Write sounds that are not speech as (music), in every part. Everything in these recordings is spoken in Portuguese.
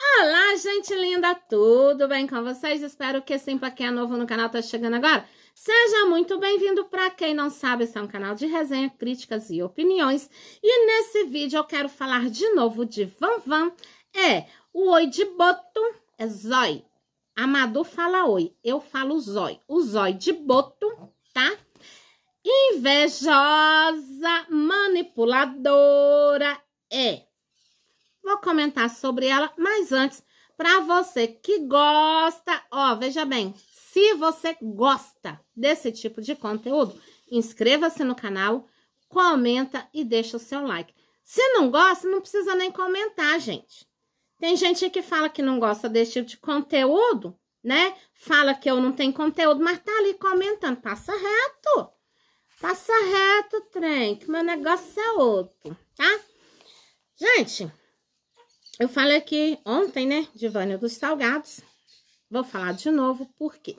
Olá, gente linda, tudo bem com vocês? Espero que sim, para quem é novo no canal, tá chegando agora. Seja muito bem-vindo para quem não sabe, esse é um canal de resenha, críticas e opiniões. E nesse vídeo eu quero falar de novo de Van Van. É, o oi de boto é zói. Amador fala oi, eu falo zói. O zói de boto, tá? Invejosa, manipuladora, é Vou comentar sobre ela, mas antes, para você que gosta, ó, veja bem, se você gosta desse tipo de conteúdo, inscreva-se no canal, comenta e deixa o seu like. Se não gosta, não precisa nem comentar, gente. Tem gente que fala que não gosta desse tipo de conteúdo, né? Fala que eu não tenho conteúdo, mas tá ali comentando. Passa reto. Passa reto, trem, que meu negócio é outro, tá? Gente, eu falei aqui ontem, né, de Vânia dos Salgados. Vou falar de novo por quê.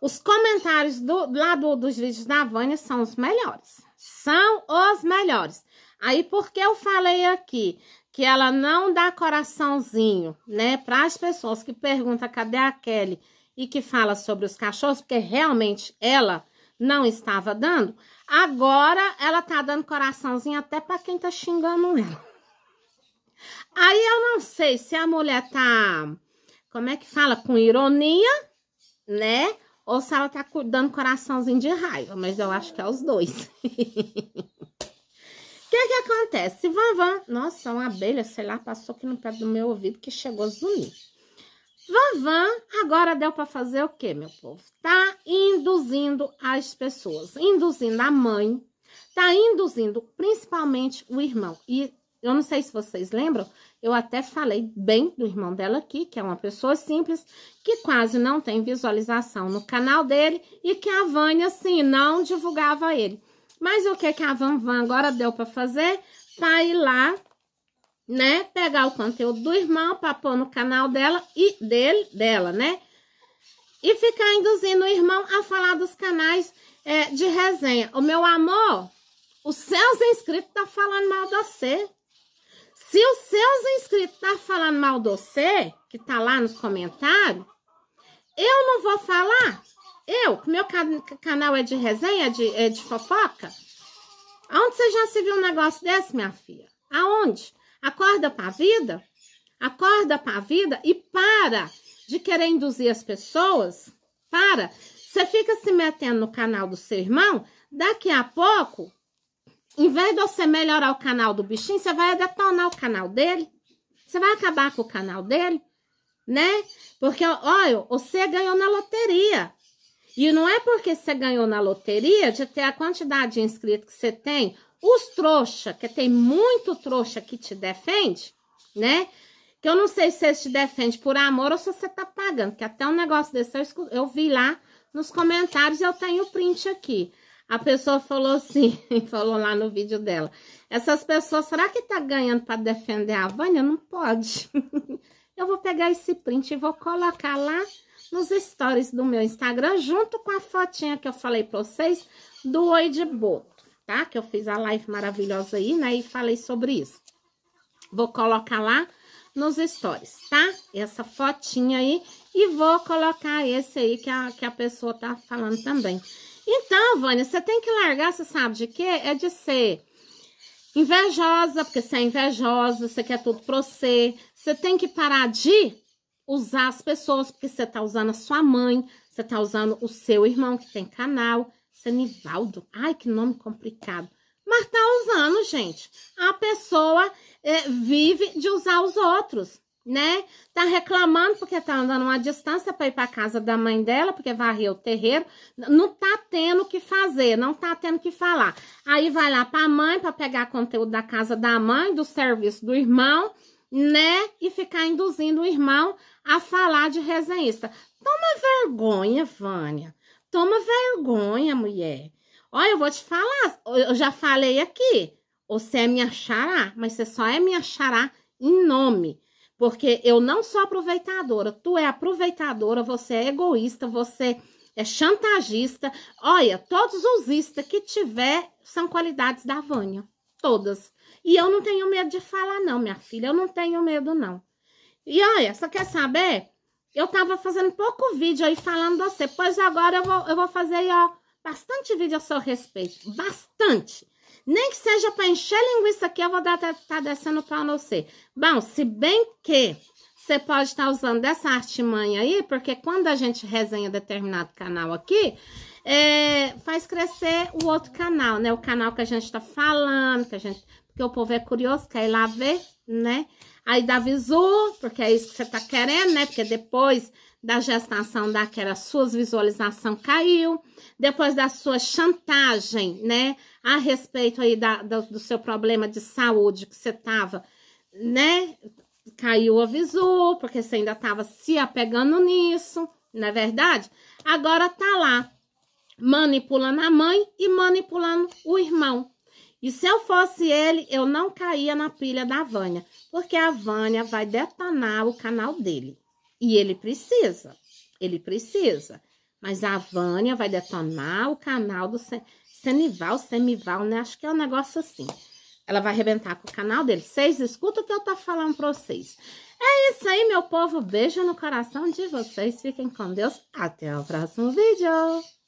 Os comentários do, lá do, dos vídeos da Vânia são os melhores. São os melhores. Aí, porque eu falei aqui que ela não dá coraçãozinho, né, para as pessoas que perguntam cadê a Kelly e que fala sobre os cachorros, porque realmente ela não estava dando, agora ela tá dando coraçãozinho até para quem tá xingando ela. Aí eu não sei se a mulher tá, como é que fala, com ironia, né? Ou se ela tá dando coraçãozinho de raiva, mas eu acho que é os dois. O (laughs) que que acontece? Vavã, nossa, uma abelha, sei lá, passou aqui no pé do meu ouvido que chegou a zunir. Vavã, agora deu para fazer o que, meu povo? Tá induzindo as pessoas, induzindo a mãe, tá induzindo principalmente o irmão. E eu não sei se vocês lembram, eu até falei bem do irmão dela aqui, que é uma pessoa simples, que quase não tem visualização no canal dele e que a Vânia, assim, não divulgava ele. Mas o que, que a Van Van agora deu para fazer? Para ir lá, né, pegar o conteúdo do irmão para pôr no canal dela e dele, dela, né? E ficar induzindo o irmão a falar dos canais é, de resenha. O meu amor, os seus inscritos tá falando mal de você. Se os seus inscritos tá falando mal de você, que tá lá nos comentários, eu não vou falar. Eu, que meu canal é de resenha, de, é de fofoca. Aonde você já se viu um negócio desse, minha filha? Aonde? Acorda pra vida? Acorda pra vida e para de querer induzir as pessoas. Para. Você fica se metendo no canal do seu irmão, daqui a pouco em vez de você melhorar o canal do bichinho, você vai detonar o canal dele. Você vai acabar com o canal dele, né? Porque, olha, você ganhou na loteria. E não é porque você ganhou na loteria de ter a quantidade de inscritos que você tem. Os trouxa, que tem muito trouxa que te defende, né? Que eu não sei se eles te defendem por amor ou se você tá pagando. Que até um negócio desse eu, eu vi lá nos comentários eu tenho o print aqui. A pessoa falou assim, (laughs) falou lá no vídeo dela. Essas pessoas, será que tá ganhando para defender a Vânia? Não pode. (laughs) Eu vou pegar esse print e vou colocar lá nos stories do meu Instagram, junto com a fotinha que eu falei para vocês do Oi de Boto, tá? Que eu fiz a live maravilhosa aí, né? E falei sobre isso. Vou colocar lá nos stories, tá? Essa fotinha aí. E vou colocar esse aí que a, que a pessoa tá falando também. Então, Vânia, você tem que largar, você sabe de quê? É de ser invejosa, porque você é invejosa, você quer tudo pra você. Você tem que parar de usar as pessoas, porque você tá usando a sua mãe, você tá usando o seu irmão que tem canal, Senivaldo. É Ai, que nome complicado. Mas tá usando, gente. A pessoa é, vive de usar os outros né? Tá reclamando porque tá andando uma distância para ir para casa da mãe dela, porque varreu o terreiro, não tá tendo o que fazer, não tá tendo o que falar. Aí vai lá para a mãe para pegar conteúdo da casa da mãe, do serviço do irmão, né? E ficar induzindo o irmão a falar de resenhista. Toma vergonha, Vânia. Toma vergonha, mulher. Olha, eu vou te falar, eu já falei aqui, você é minha xará, mas você só é minha xará em nome. Porque eu não sou aproveitadora, tu é aproveitadora, você é egoísta, você é chantagista. Olha, todos os istas que tiver são qualidades da Vânia, todas. E eu não tenho medo de falar, não, minha filha, eu não tenho medo, não. E olha, só quer saber? Eu tava fazendo pouco vídeo aí falando você, pois agora eu vou, eu vou fazer ó, bastante vídeo a seu respeito, bastante. Nem que seja para encher linguiça aqui, eu vou estar tá, tá descendo pau no você. Bom, se bem que você pode estar tá usando essa artimanha aí, porque quando a gente resenha determinado canal aqui, é, faz crescer o outro canal, né? O canal que a gente tá falando, que a gente, porque o povo é curioso, quer ir lá ver, né? Aí dá visu, porque é isso que você tá querendo, né? Porque depois da gestação daquela, suas visualização caiu, depois da sua chantagem, né? A respeito aí da, do, do seu problema de saúde que você tava, né? Caiu o visu, porque você ainda tava se apegando nisso, não é verdade? Agora tá lá, manipulando a mãe e manipulando o irmão. E se eu fosse ele, eu não caía na pilha da Vânia, porque a Vânia vai detonar o canal dele. E ele precisa, ele precisa. Mas a Vânia vai detonar o canal do Senival, Semival, né? Acho que é um negócio assim. Ela vai arrebentar com o canal dele. Vocês escutam o que eu tô falando pra vocês. É isso aí, meu povo. Beijo no coração de vocês. Fiquem com Deus. Até o próximo vídeo.